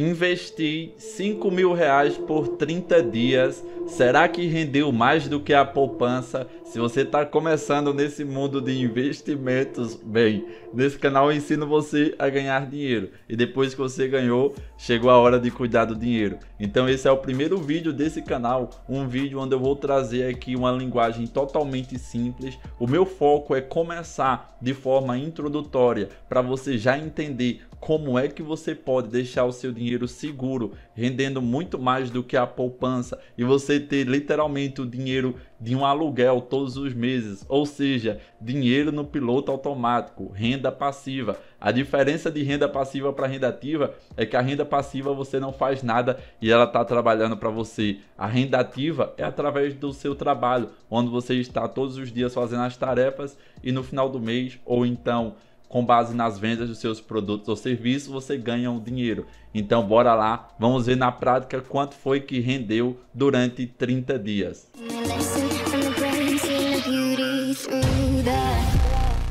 Investi 5 mil reais por 30 dias. Será que rendeu mais do que a poupança? Se você está começando nesse mundo de investimentos, bem, nesse canal eu ensino você a ganhar dinheiro. E depois que você ganhou, chegou a hora de cuidar do dinheiro. Então esse é o primeiro vídeo desse canal, um vídeo onde eu vou trazer aqui uma linguagem totalmente simples. O meu foco é começar de forma introdutória para você já entender como é que você pode deixar o seu dinheiro dinheiro seguro, rendendo muito mais do que a poupança e você ter literalmente o dinheiro de um aluguel todos os meses, ou seja, dinheiro no piloto automático, renda passiva. A diferença de renda passiva para renda ativa é que a renda passiva você não faz nada e ela está trabalhando para você. A renda ativa é através do seu trabalho, onde você está todos os dias fazendo as tarefas e no final do mês ou então com base nas vendas dos seus produtos ou serviços, você ganha um dinheiro. Então, bora lá, vamos ver na prática quanto foi que rendeu durante 30 dias.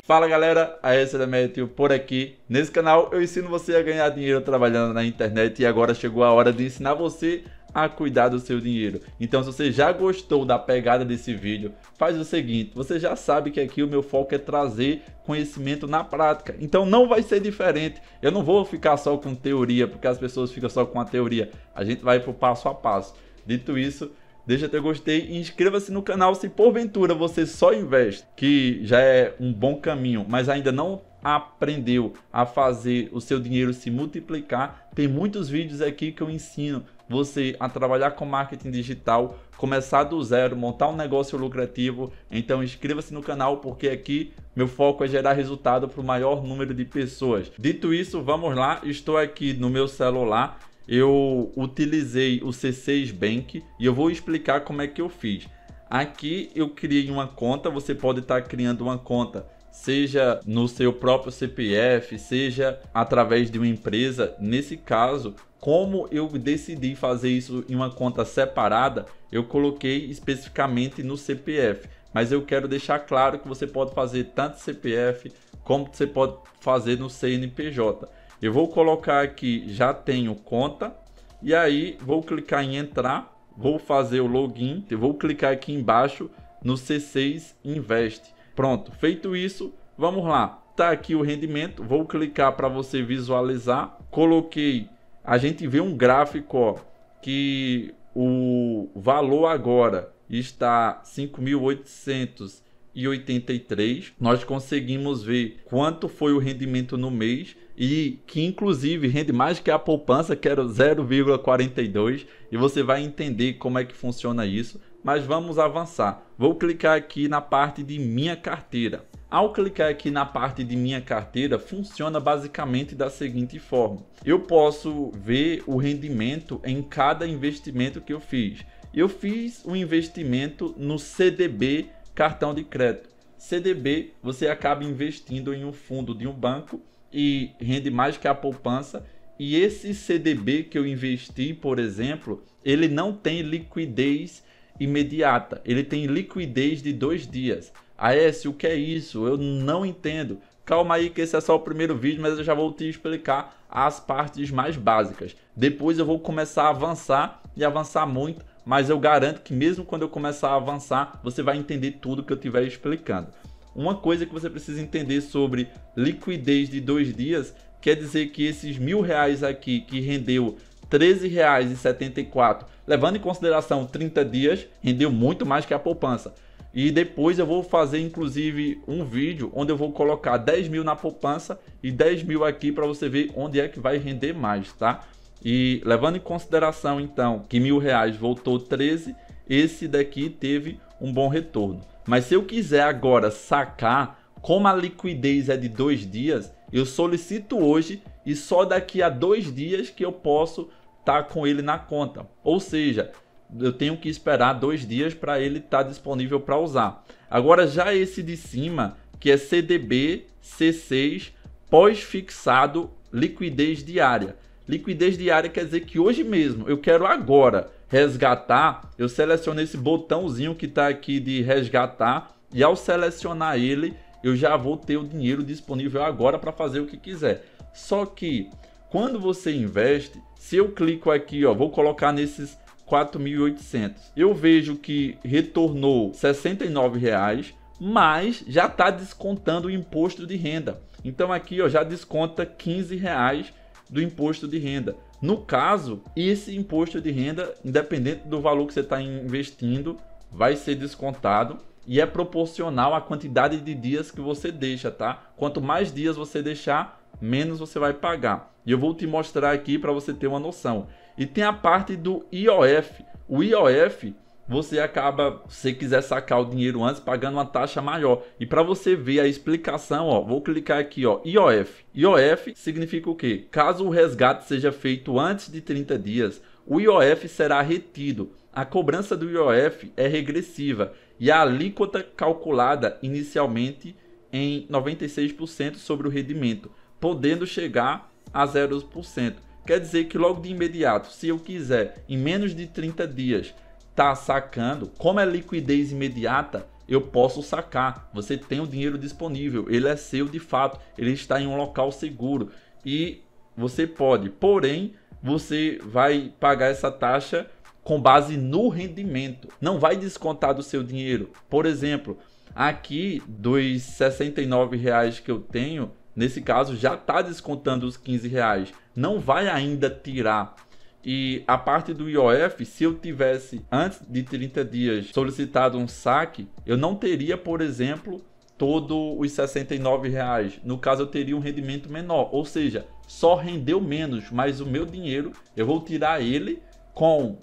Fala galera, a essa é por aqui. Nesse canal eu ensino você a ganhar dinheiro trabalhando na internet e agora chegou a hora de ensinar você a cuidar do seu dinheiro. Então, se você já gostou da pegada desse vídeo, faz o seguinte, você já sabe que aqui o meu foco é trazer conhecimento na prática. Então, não vai ser diferente. Eu não vou ficar só com teoria, porque as pessoas ficam só com a teoria. A gente vai para o passo a passo. Dito isso, deixa teu gostei e inscreva-se no canal se porventura você só investe, que já é um bom caminho, mas ainda não aprendeu a fazer o seu dinheiro se multiplicar. Tem muitos vídeos aqui que eu ensino você a trabalhar com marketing digital, começar do zero, montar um negócio lucrativo. Então inscreva-se no canal porque aqui meu foco é gerar resultado para o maior número de pessoas. Dito isso, vamos lá. Estou aqui no meu celular. Eu utilizei o C6 Bank e eu vou explicar como é que eu fiz. Aqui eu criei uma conta, você pode estar tá criando uma conta seja no seu próprio CPF, seja através de uma empresa, nesse caso, como eu decidi fazer isso em uma conta separada, eu coloquei especificamente no CPF. Mas eu quero deixar claro que você pode fazer tanto CPF como você pode fazer no CNPJ. Eu vou colocar aqui já tenho conta e aí vou clicar em entrar, vou fazer o login, vou clicar aqui embaixo no C6 Invest. Pronto, feito isso, vamos lá. Tá aqui o rendimento, vou clicar para você visualizar. Coloquei, a gente vê um gráfico ó, que o valor agora está 5.883. Nós conseguimos ver quanto foi o rendimento no mês e que inclusive rende mais que a poupança, que era 0,42, e você vai entender como é que funciona isso, mas vamos avançar. Vou clicar aqui na parte de minha carteira. Ao clicar aqui na parte de minha carteira, funciona basicamente da seguinte forma. Eu posso ver o rendimento em cada investimento que eu fiz. Eu fiz um investimento no CDB cartão de crédito. CDB, você acaba investindo em um fundo de um banco e rende mais que a poupança. E esse CDB que eu investi, por exemplo, ele não tem liquidez imediata, ele tem liquidez de dois dias. AS, o que é isso? Eu não entendo. Calma aí que esse é só o primeiro vídeo, mas eu já vou te explicar as partes mais básicas. Depois eu vou começar a avançar e avançar muito, mas eu garanto que mesmo quando eu começar a avançar, você vai entender tudo que eu estiver explicando. Uma coisa que você precisa entender sobre liquidez de dois dias quer dizer que esses mil reais aqui que rendeu R$13,74, levando em consideração 30 dias, rendeu muito mais que a poupança. E depois eu vou fazer inclusive um vídeo onde eu vou colocar 10 mil na poupança e 10 mil aqui para você ver onde é que vai render mais, tá? E levando em consideração então que mil reais voltou 13, esse daqui teve um bom retorno. Mas se eu quiser agora sacar, como a liquidez é de dois dias, eu solicito hoje e só daqui a dois dias que eu posso estar tá com ele na conta. Ou seja, eu tenho que esperar dois dias para ele estar tá disponível para usar. Agora já esse de cima, que é CDB C6 pós-fixado liquidez diária. Liquidez diária quer dizer que hoje mesmo, eu quero agora, resgatar, eu selecionei esse botãozinho que está aqui de resgatar e ao selecionar ele, eu já vou ter o dinheiro disponível agora para fazer o que quiser. Só que quando você investe, se eu clico aqui, ó, vou colocar nesses 4.800. Eu vejo que retornou 69 reais mas já está descontando o imposto de renda. Então aqui ó, já desconta 15 reais do imposto de renda. No caso, esse imposto de renda, independente do valor que você está investindo, vai ser descontado e é proporcional à quantidade de dias que você deixa, tá? Quanto mais dias você deixar, menos você vai pagar. E eu vou te mostrar aqui para você ter uma noção. E tem a parte do IOF. O IOF você acaba, se quiser sacar o dinheiro antes, pagando uma taxa maior. E para você ver a explicação, ó, vou clicar aqui, ó, IOF. IOF significa o quê? Caso o resgate seja feito antes de 30 dias, o IOF será retido. A cobrança do IOF é regressiva e a alíquota calculada inicialmente em 96% sobre o rendimento, podendo chegar a 0%. Quer dizer que logo de imediato, se eu quiser, em menos de 30 dias, tá sacando, como é liquidez imediata, eu posso sacar. Você tem o dinheiro disponível, ele é seu de fato, ele está em um local seguro e você pode, porém, você vai pagar essa taxa com base no rendimento. Não vai descontar do seu dinheiro. Por exemplo, aqui dos 69 reais que eu tenho, nesse caso já está descontando os 15 reais. Não vai ainda tirar. E a parte do IOF, se eu tivesse antes de 30 dias solicitado um saque, eu não teria, por exemplo, todos os 69 reais. No caso, eu teria um rendimento menor, ou seja, só rendeu menos, mas o meu dinheiro eu vou tirar ele com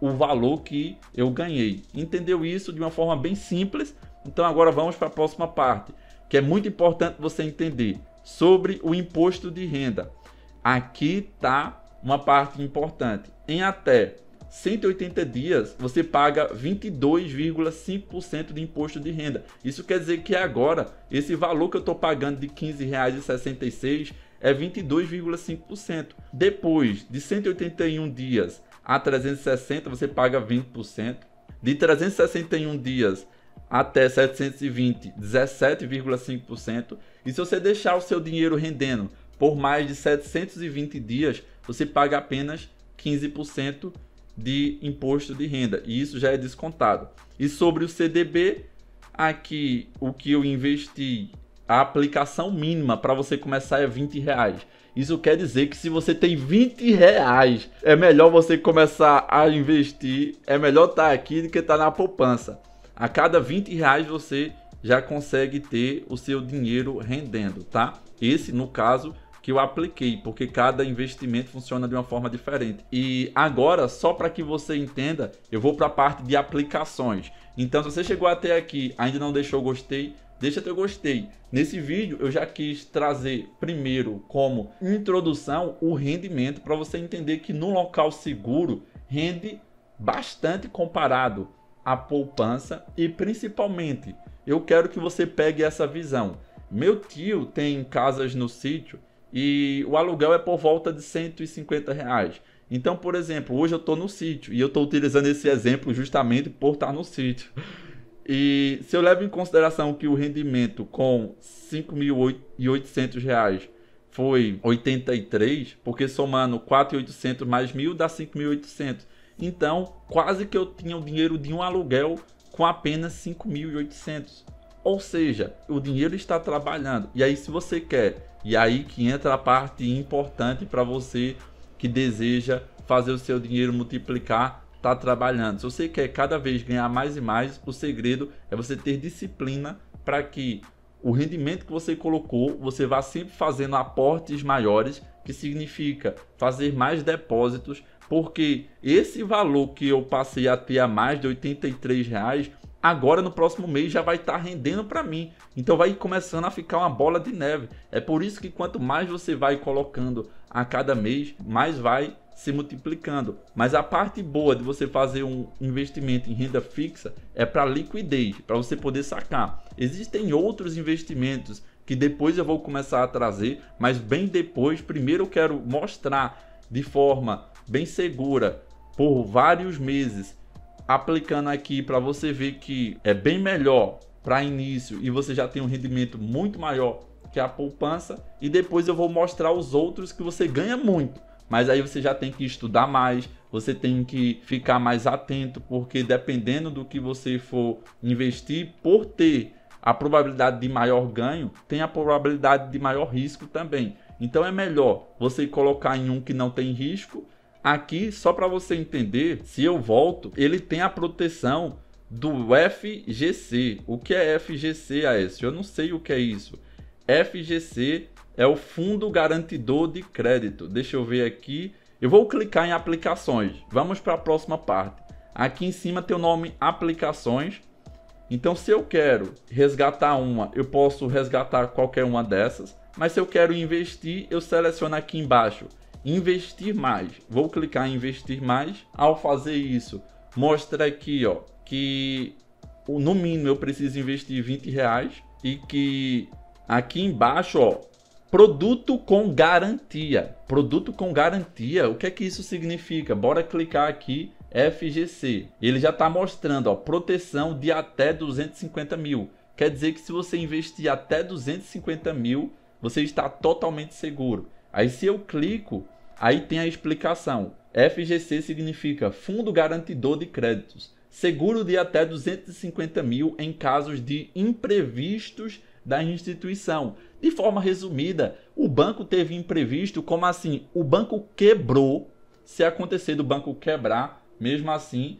o valor que eu ganhei. Entendeu isso de uma forma bem simples? Então agora vamos para a próxima parte, que é muito importante você entender sobre o imposto de renda. Aqui tá uma parte importante. Em até 180 dias, você paga 22,5% de imposto de renda. Isso quer dizer que agora, esse valor que eu estou pagando de R$ 15,66 é 22,5%. Depois de 181 dias a 360, você paga 20%. De 361 dias até 720, 17,5%. E se você deixar o seu dinheiro rendendo por mais de 720 dias, você paga apenas 15% de imposto de renda, e isso já é descontado. E sobre o CDB, aqui o que eu investi, a aplicação mínima para você começar é 20 reais. Isso quer dizer que se você tem 20 reais, é melhor você começar a investir, é melhor estar tá aqui do que estar tá na poupança. A cada 20 reais você já consegue ter o seu dinheiro rendendo, tá? Esse, no caso, que eu apliquei, porque cada investimento funciona de uma forma diferente. E agora, só para que você entenda, eu vou para a parte de aplicações. Então, se você chegou até aqui, ainda não deixou gostei, deixa teu gostei. Nesse vídeo eu já quis trazer primeiro como introdução o rendimento para você entender que no local seguro rende bastante comparado à poupança e principalmente eu quero que você pegue essa visão. Meu tio tem casas no sítio e o aluguel é por volta de 150 reais. Então, por exemplo, hoje eu estou no sítio e eu estou utilizando esse exemplo justamente por estar no sítio. E se eu levo em consideração que o rendimento com 5.800 reais foi 83, porque somando 4.800 mais 1.000 dá 5.800. Então, quase que eu tinha o dinheiro de um aluguel com apenas 5.800. Ou seja, o dinheiro está trabalhando. E aí, se você quer, e aí que entra a parte importante para você que deseja fazer o seu dinheiro multiplicar, está trabalhando. Se você quer cada vez ganhar mais e mais, o segredo é você ter disciplina para que o rendimento que você colocou, você vá sempre fazendo aportes maiores, que significa fazer mais depósitos, porque esse valor que eu passei a ter a mais de 83 reais agora no próximo mês já vai estar tá rendendo para mim. Então vai começando a ficar uma bola de neve. É por isso que quanto mais você vai colocando a cada mês, mais vai se multiplicando. Mas a parte boa de você fazer um investimento em renda fixa é para liquidez, para você poder sacar. Existem outros investimentos que depois eu vou começar a trazer, mas bem depois, primeiro eu quero mostrar de forma bem segura por vários meses aplicando aqui para você ver que é bem melhor para início e você já tem um rendimento muito maior que a poupança e depois eu vou mostrar os outros que você ganha muito. Mas aí você já tem que estudar mais, você tem que ficar mais atento, porque dependendo do que você for investir, por ter a probabilidade de maior ganho, tem a probabilidade de maior risco também. Então é melhor você colocar em um que não tem risco Aqui, só para você entender, se eu volto, ele tem a proteção do FGC. O que é FGC, esse? Eu não sei o que é isso. FGC é o Fundo Garantidor de Crédito. Deixa eu ver aqui. Eu vou clicar em aplicações. Vamos para a próxima parte. Aqui em cima tem o nome aplicações. Então, se eu quero resgatar uma, eu posso resgatar qualquer uma dessas. Mas se eu quero investir, eu seleciono aqui embaixo investir mais. Vou clicar em investir mais. Ao fazer isso, mostra aqui ó, que no mínimo eu preciso investir 20 reais e que aqui embaixo ó, produto com garantia. Produto com garantia, o que é que isso significa? Bora clicar aqui. FGC, ele já está mostrando ó, proteção de até 250 mil. Quer dizer que se você investir até 250 mil, você está totalmente seguro. Aí se eu clico, Aí tem a explicação. FGC significa Fundo Garantidor de Créditos, seguro de até 250 mil em casos de imprevistos da instituição. De forma resumida, o banco teve imprevisto, como assim? O banco quebrou. Se acontecer do banco quebrar, mesmo assim,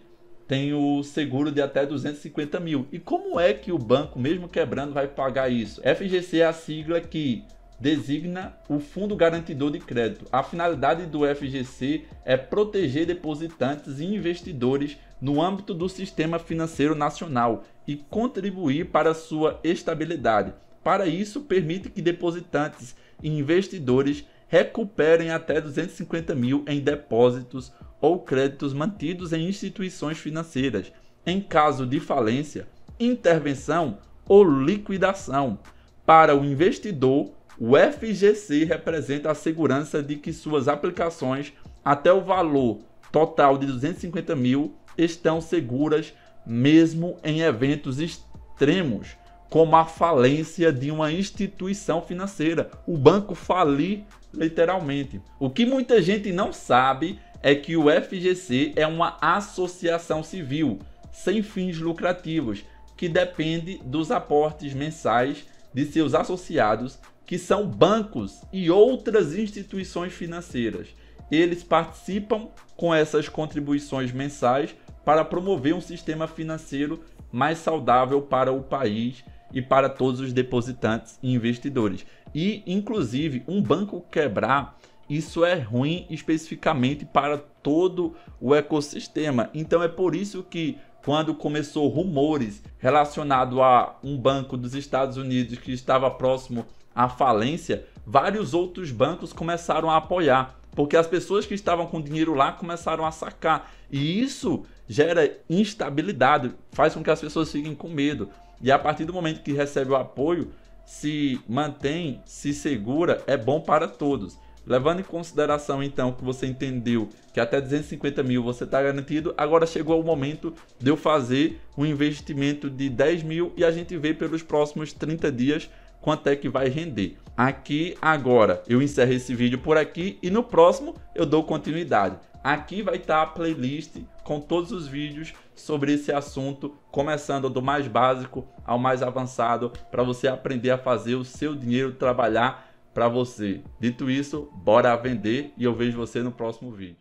tem o seguro de até 250 mil. E como é que o banco, mesmo quebrando, vai pagar isso? FGC é a sigla que designa o Fundo Garantidor de Crédito. A finalidade do FGC é proteger depositantes e investidores no âmbito do sistema financeiro nacional e contribuir para sua estabilidade. Para isso, permite que depositantes e investidores recuperem até 250 mil em depósitos ou créditos mantidos em instituições financeiras, em caso de falência, intervenção ou liquidação. Para o investidor, o FGC representa a segurança de que suas aplicações, até o valor total de 250 mil, estão seguras mesmo em eventos extremos, como a falência de uma instituição financeira, o banco falir literalmente. O que muita gente não sabe é que o FGC é uma associação civil sem fins lucrativos que depende dos aportes mensais de seus associados que são bancos e outras instituições financeiras. Eles participam com essas contribuições mensais para promover um sistema financeiro mais saudável para o país e para todos os depositantes e investidores. E, inclusive, um banco quebrar, isso é ruim especificamente para todo o ecossistema. Então, é por isso que quando começou rumores relacionado a um banco dos Estados Unidos que estava próximo à falência, vários outros bancos começaram a apoiar, porque as pessoas que estavam com dinheiro lá começaram a sacar. E isso gera instabilidade, faz com que as pessoas fiquem com medo. E a partir do momento que recebe o apoio, se mantém, se segura, é bom para todos. Levando em consideração, então, que você entendeu que até 250 mil você está garantido, agora chegou o momento de eu fazer um investimento de 10 mil e a gente vê pelos próximos 30 dias quanto é que vai render. Aqui, agora, eu encerro esse vídeo por aqui e no próximo eu dou continuidade. Aqui vai estar tá a playlist com todos os vídeos sobre esse assunto, começando do mais básico ao mais avançado, para você aprender a fazer o seu dinheiro trabalhar para você. Dito isso, bora vender e eu vejo você no próximo vídeo.